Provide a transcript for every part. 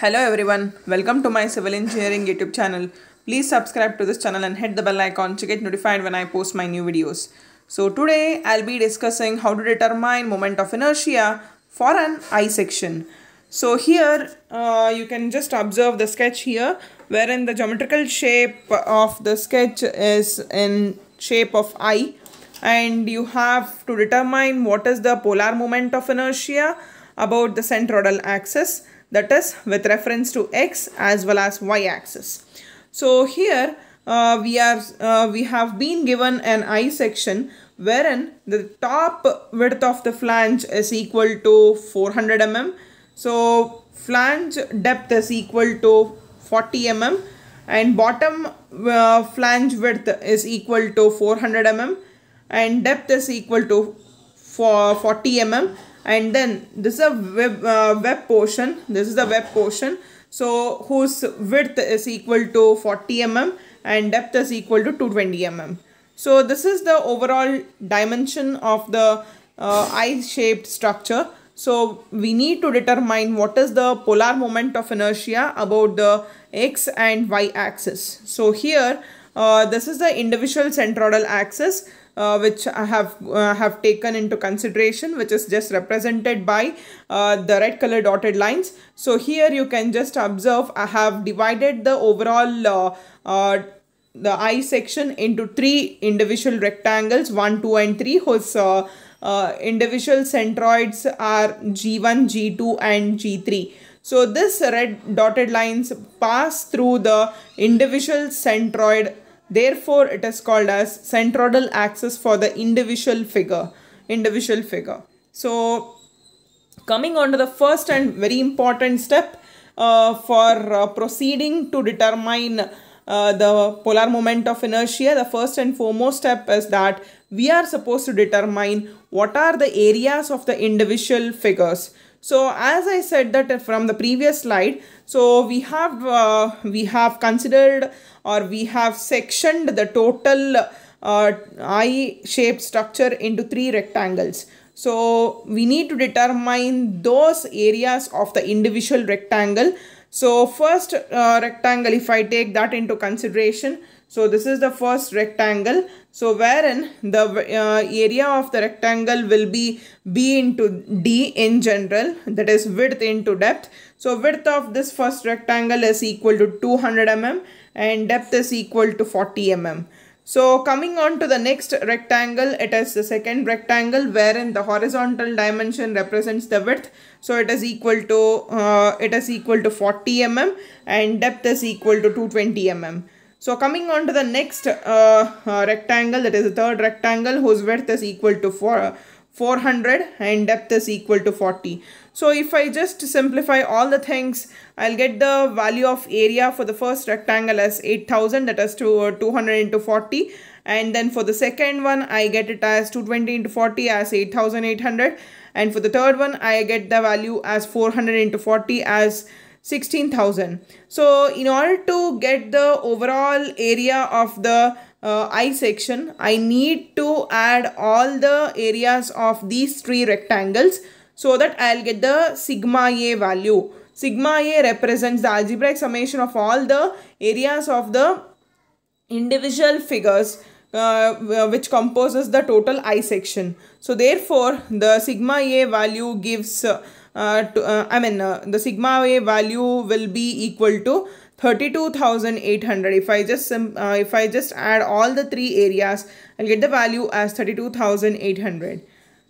Hello everyone, welcome to my civil engineering YouTube channel. Please subscribe to this channel and hit the bell icon to get notified when I post my new videos. So today I'll be discussing how to determine moment of inertia for an I section. So here uh, you can just observe the sketch here wherein the geometrical shape of the sketch is in shape of I and you have to determine what is the polar moment of inertia about the centroidal axis that is with reference to x as well as y axis. So here uh, we are uh, we have been given an I section wherein the top width of the flange is equal to 400 mm. So flange depth is equal to 40 mm and bottom uh, flange width is equal to 400 mm and depth is equal to 40 mm and then this is a web, uh, web portion this is the web portion so whose width is equal to 40 mm and depth is equal to 220 mm so this is the overall dimension of the uh, eye shaped structure so we need to determine what is the polar moment of inertia about the x and y axis so here uh, this is the individual centroidal axis uh, which I have uh, have taken into consideration which is just represented by uh, the red color dotted lines. So here you can just observe I have divided the overall uh, uh the I section into three individual rectangles 1, 2 and 3 whose uh, uh, individual centroids are G1, G2 and G3. So this red dotted lines pass through the individual centroid Therefore, it is called as centroidal axis for the individual figure. Individual figure. So, coming on to the first and very important step uh, for uh, proceeding to determine uh, the polar moment of inertia, the first and foremost step is that we are supposed to determine what are the areas of the individual figures. So as I said that from the previous slide, so we have uh, we have considered or we have sectioned the total uh, I-shaped structure into three rectangles. So we need to determine those areas of the individual rectangle. So first uh, rectangle, if I take that into consideration, so this is the first rectangle. So wherein the uh, area of the rectangle will be B into D in general that is width into depth. So width of this first rectangle is equal to 200 mm and depth is equal to 40 mm. So coming on to the next rectangle, it is the second rectangle wherein the horizontal dimension represents the width. So it is equal to uh, it is equal to 40 mm and depth is equal to 220 mm. So coming on to the next uh, uh, rectangle, that is the third rectangle whose width is equal to 4, uh, 400 and depth is equal to 40. So if I just simplify all the things, I'll get the value of area for the first rectangle as 8000, that is to, uh, 200 into 40. And then for the second one, I get it as 220 into 40 as 8800. And for the third one, I get the value as 400 into 40 as 16,000. So in order to get the overall area of the uh, I section, I need to add all the areas of these three rectangles so that I'll get the sigma A value. Sigma A represents the algebraic summation of all the areas of the individual figures uh, which composes the total I section. So therefore, the sigma A value gives uh, uh, to, uh, I mean uh, the sigma wave value will be equal to 32,800. If I just uh, if I just add all the three areas, I'll get the value as 32,800.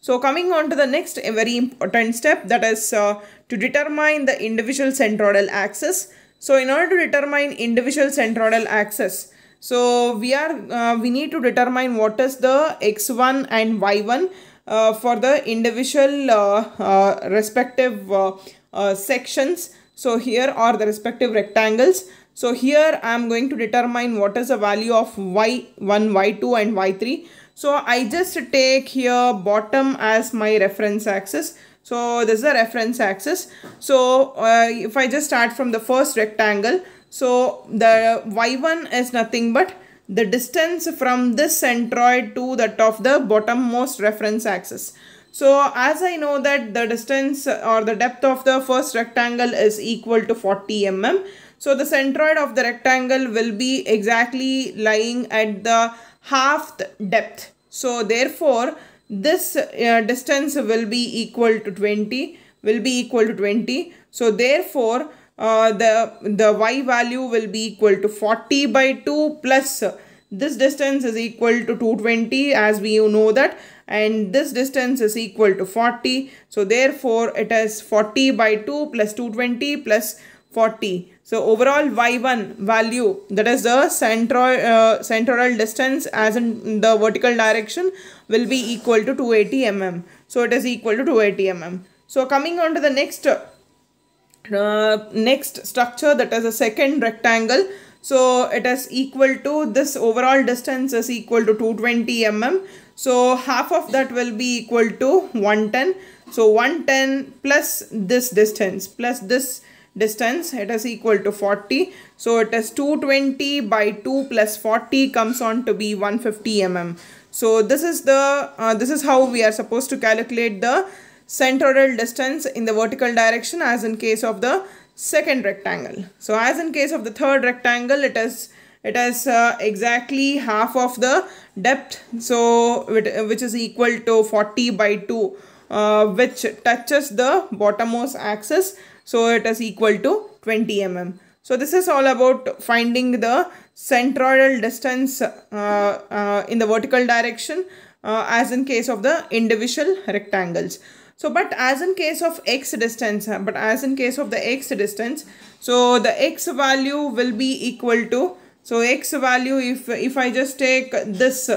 So coming on to the next very important step that is uh, to determine the individual centroidal axis. So in order to determine individual centroidal axis, so we are uh, we need to determine what is the x1 and y1 uh, for the individual uh, uh, respective sections. So here are the respective rectangles. So here I am going to determine what is the value of y1, y2 and y3. So I just take here bottom as my reference axis. So this is the reference axis. So uh, if I just start from the first rectangle. So the y1 is nothing but the distance from this centroid to that of the bottommost reference axis. So as I know that the distance or the depth of the first rectangle is equal to 40 mm. So the centroid of the rectangle will be exactly lying at the half depth. So therefore this uh, distance will be equal to 20 will be equal to 20. So therefore uh, the, the y value will be equal to 40 by 2 plus this distance is equal to 220 as we know that and this distance is equal to 40 so therefore it is 40 by 2 plus 220 plus 40 so overall y1 value that is the central uh, central distance as in the vertical direction will be equal to 280 mm so it is equal to 280 mm so coming on to the next uh, next structure that is a second rectangle so it is equal to this overall distance is equal to 220 mm so half of that will be equal to 110 so 110 plus this distance plus this distance it is equal to 40 so it is 220 by 2 plus 40 comes on to be 150 mm so this is the uh, this is how we are supposed to calculate the centroidal distance in the vertical direction as in case of the second rectangle. So as in case of the third rectangle, it is it has uh, exactly half of the depth. So which is equal to 40 by 2 uh, which touches the bottommost axis. So it is equal to 20 mm. So this is all about finding the centroidal distance uh, uh, in the vertical direction uh, as in case of the individual rectangles. So, but as in case of x distance, but as in case of the x distance, so the x value will be equal to, so x value if, if I just take this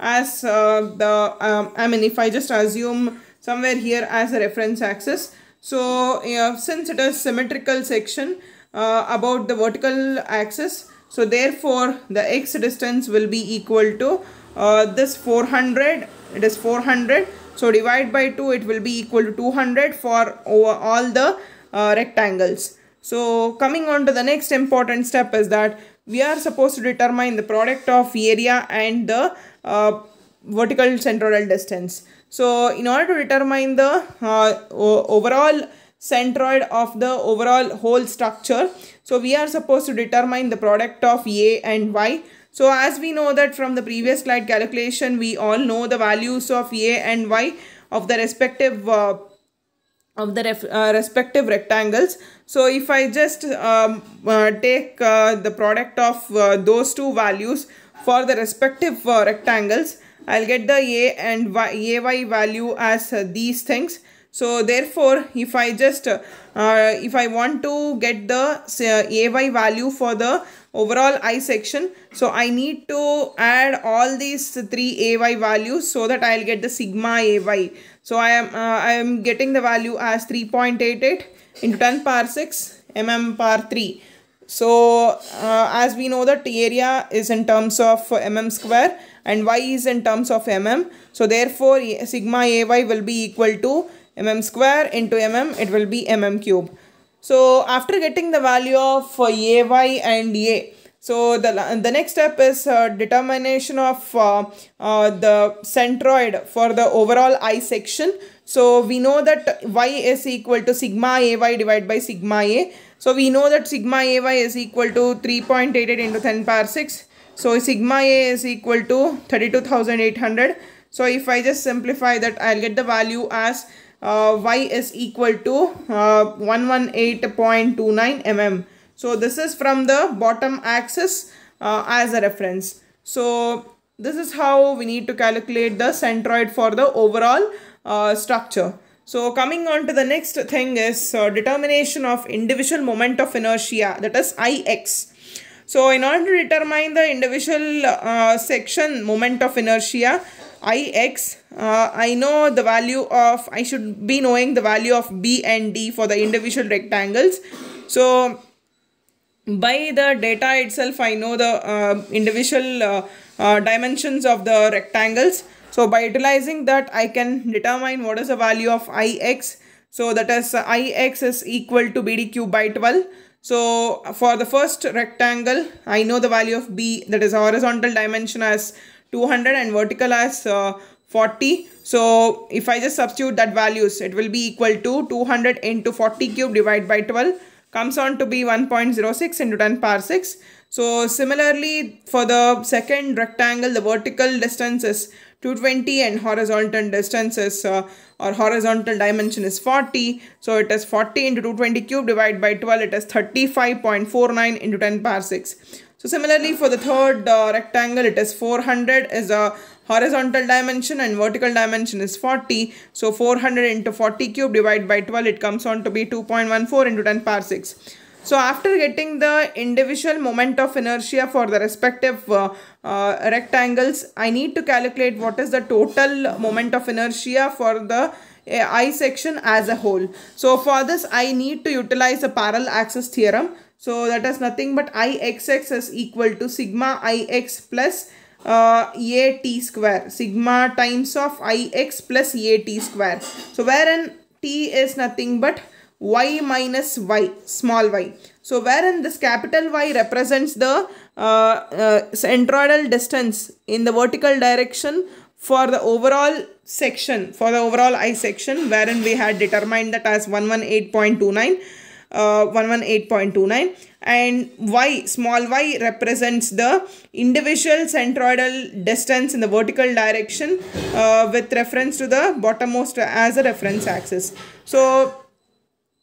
as uh, the, um, I mean if I just assume somewhere here as a reference axis, so uh, since it is symmetrical section uh, about the vertical axis, so therefore the x distance will be equal to uh, this 400, it is 400 so divide by 2 it will be equal to 200 for over all the uh, rectangles. So coming on to the next important step is that we are supposed to determine the product of area and the uh, vertical centroidal distance. So in order to determine the uh, overall centroid of the overall whole structure, so we are supposed to determine the product of A and Y so as we know that from the previous slide calculation, we all know the values of A and Y of the respective uh, of the ref, uh, respective rectangles. So if I just um, uh, take uh, the product of uh, those two values for the respective uh, rectangles, I'll get the A and y, AY value as these things. So therefore, if I just, if I want to get the uh, AY value for the overall I section. So I need to add all these three AY values so that I'll get the sigma AY. So I am, uh, I am getting the value as 3.88 into 10 power 6 mm power 3. So uh, as we know that area is in terms of mm square and y is in terms of mm. So therefore sigma ay will be equal to mm square into mm it will be mm cube. So after getting the value of uh, AY and A, so the, the next step is uh, determination of uh, uh, the centroid for the overall I section. So we know that Y is equal to sigma AY divided by sigma A. So we know that sigma AY is equal to 3.88 into 10 power 6. So sigma A is equal to 32,800. So if I just simplify that, I'll get the value as uh, y is equal to uh, 118.29 mm. So this is from the bottom axis uh, as a reference. So this is how we need to calculate the centroid for the overall uh, structure. So coming on to the next thing is uh, determination of individual moment of inertia that is Ix. So in order to determine the individual uh, section moment of inertia, ix uh, I know the value of I should be knowing the value of b and d for the individual rectangles so by the data itself I know the uh, individual uh, uh, dimensions of the rectangles so by utilizing that I can determine what is the value of ix so that is uh, ix is equal to bd cube by 12 so for the first rectangle I know the value of b that is horizontal dimension as 200 and vertical as uh, 40 so if i just substitute that values it will be equal to 200 into 40 cube divided by 12 comes on to be 1.06 into 10 power 6 so similarly for the second rectangle the vertical distance is 220 and horizontal distance is uh, or horizontal dimension is 40 so it is 40 into 220 cube divided by 12 it is 35.49 into 10 power 6 so similarly for the third uh, rectangle it is 400 is a horizontal dimension and vertical dimension is 40. So 400 into 40 cube divided by 12 it comes on to be 2.14 into 10 power 6. So after getting the individual moment of inertia for the respective uh, uh, rectangles, I need to calculate what is the total moment of inertia for the uh, I section as a whole. So for this, I need to utilize the parallel axis theorem. So that is nothing but Ixx is equal to sigma Ix plus uh, a t square. Sigma times of Ix plus a t square. So wherein t is nothing but y minus y, small y. So wherein this capital Y represents the uh, uh, centroidal distance in the vertical direction for the overall section, for the overall I section wherein we had determined that as 118.29 uh, 118.29 and y small y represents the individual centroidal distance in the vertical direction uh, with reference to the bottommost as a reference axis so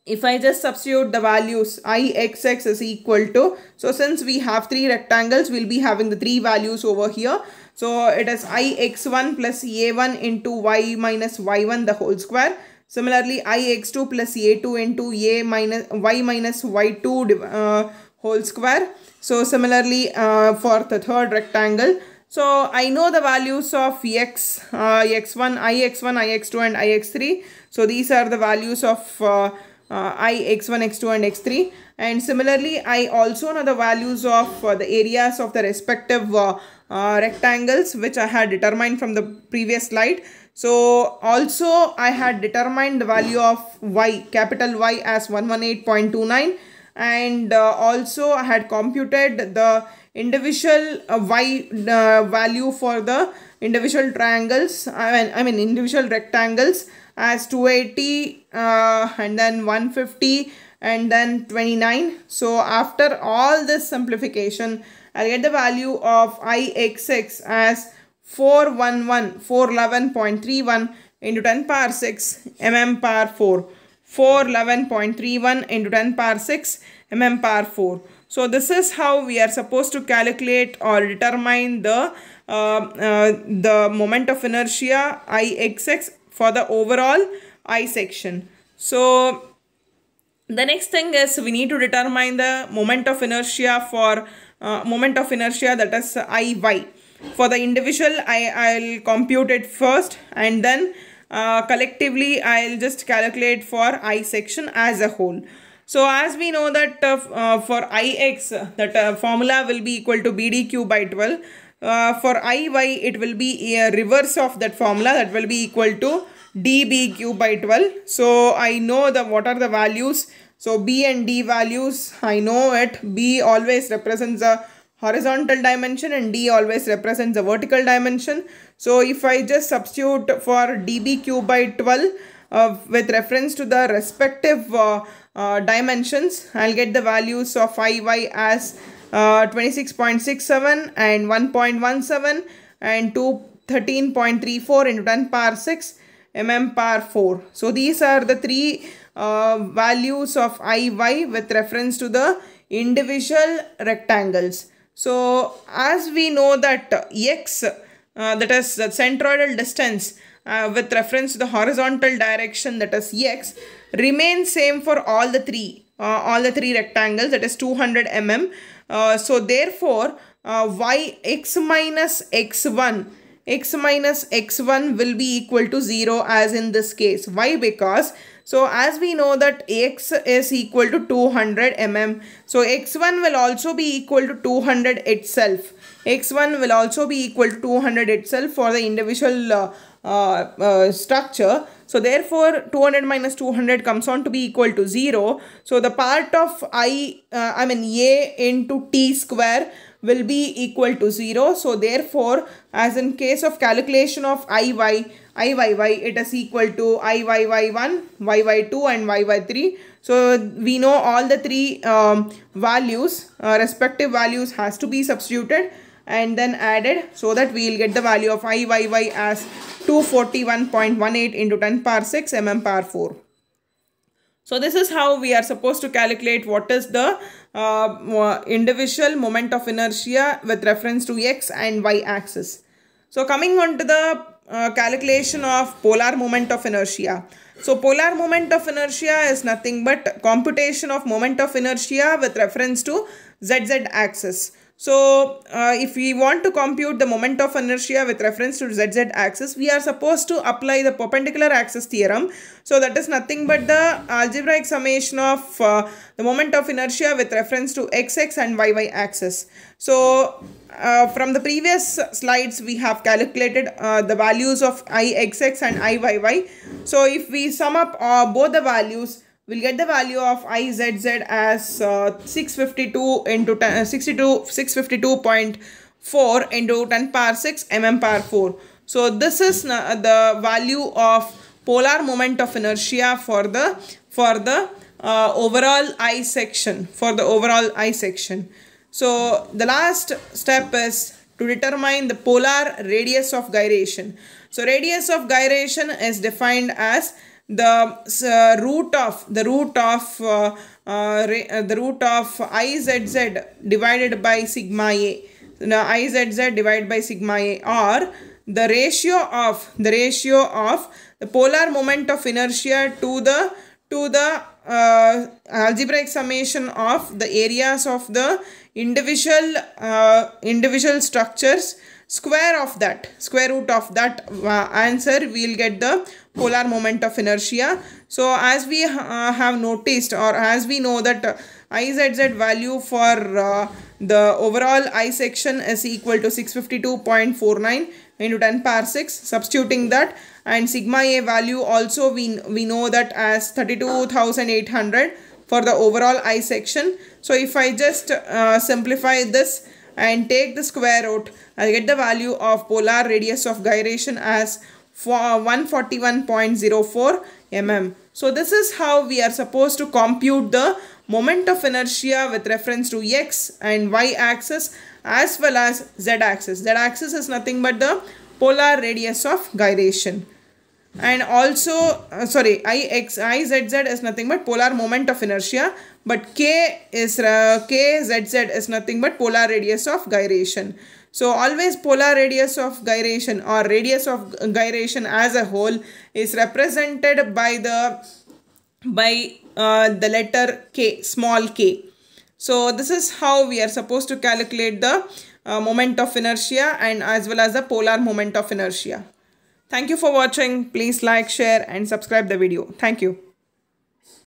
if I just substitute the values i, x, x is equal to, so since we have three rectangles, we'll be having the three values over here. So it is i, x1 plus a1 into y minus y1 the whole square. Similarly, Ix2 plus A2 into A minus Y minus Y2 uh, whole square. So similarly, uh, for the third rectangle, so I know the values of x, uh, x1, ix1, ix2 and ix3. So these are the values of uh, uh, i, x1, x2 and x3. And similarly, I also know the values of uh, the areas of the respective uh, uh, rectangles which I had determined from the previous slide. So also I had determined the value of Y, capital Y as 118.29 and uh, also I had computed the individual uh, Y uh, value for the individual triangles, I mean, I mean individual rectangles as 280 uh, and then 150 and then 29. So after all this simplification, I get the value of IXX as 411 411.31 into 10 power 6 mm power 4 411.31 into 10 power 6 mm power 4 so this is how we are supposed to calculate or determine the uh, uh, the moment of inertia Ixx for the overall I section. So the next thing is we need to determine the moment of inertia for uh, moment of inertia that is Iy for the individual I, I'll compute it first and then uh, collectively I'll just calculate for I section as a whole. So as we know that uh, uh, for Ix that uh, formula will be equal to BDQ by 12. Uh, for Iy it will be a reverse of that formula that will be equal to DBQ by 12. So I know the what are the values. So B and D values I know it. B always represents a horizontal dimension and d always represents the vertical dimension. So if I just substitute for db cube by 12 uh, with reference to the respective uh, uh, dimensions, I'll get the values of iy as uh, 26.67 and 1.17 and 213.34 into 10 power 6 mm power 4. So these are the three uh, values of iy with reference to the individual rectangles. So as we know that x, uh, that is the centroidal distance uh, with reference to the horizontal direction that is x, remains same for all the three, uh, all the three rectangles that is 200 mm. Uh, so therefore, uh, y x minus x1 x minus x1 will be equal to 0 as in this case. Why? Because so as we know that x is equal to 200 mm. So x1 will also be equal to 200 itself. x1 will also be equal to 200 itself for the individual uh, uh, uh structure. So therefore 200 minus 200 comes on to be equal to 0. So the part of i, uh, I mean a into t square will be equal to 0. So therefore as in case of calculation of iy, IYY it is equal to IYY1, YY2 and YY3. So we know all the three um, values, uh, respective values has to be substituted and then added so that we will get the value of IYY as 241.18 into 10 power 6 mm power 4. So this is how we are supposed to calculate what is the uh, individual moment of inertia with reference to x and y axis. So coming on to the uh, calculation of polar moment of inertia. So polar moment of inertia is nothing but computation of moment of inertia with reference to ZZ axis. So uh, if we want to compute the moment of inertia with reference to zz axis, we are supposed to apply the perpendicular axis theorem. So that is nothing but the algebraic summation of uh, the moment of inertia with reference to xx and yy axis. So uh, from the previous slides, we have calculated uh, the values of ixx and iyy. So if we sum up uh, both the values, we'll get the value of izz as uh, 652 into 10, uh, 62 652.4 into 10 power 6 mm power 4 so this is uh, the value of polar moment of inertia for the for the uh, overall i section for the overall i section so the last step is to determine the polar radius of gyration so radius of gyration is defined as the uh, root of the root of uh, uh, uh the root of izz divided by sigma a now izz divided by sigma a or the ratio of the ratio of the polar moment of inertia to the to the uh, algebraic summation of the areas of the individual uh, individual structures square of that square root of that uh, answer we'll get the polar moment of inertia so as we uh, have noticed or as we know that uh, izz value for uh, the overall i section is equal to 652.49 into 10 power 6 substituting that and sigma a value also we we know that as 32800 for the overall i section so if i just uh, simplify this and take the square root. I'll get the value of polar radius of gyration as 141.04 mm. So this is how we are supposed to compute the moment of inertia with reference to x and y axis as well as z axis. Z axis is nothing but the polar radius of gyration and also uh, sorry i x i z z is nothing but polar moment of inertia but k is uh, k z z is nothing but polar radius of gyration so always polar radius of gyration or radius of gyration as a whole is represented by the by uh, the letter k small k so this is how we are supposed to calculate the uh, moment of inertia and as well as the polar moment of inertia Thank you for watching. Please like, share and subscribe the video. Thank you.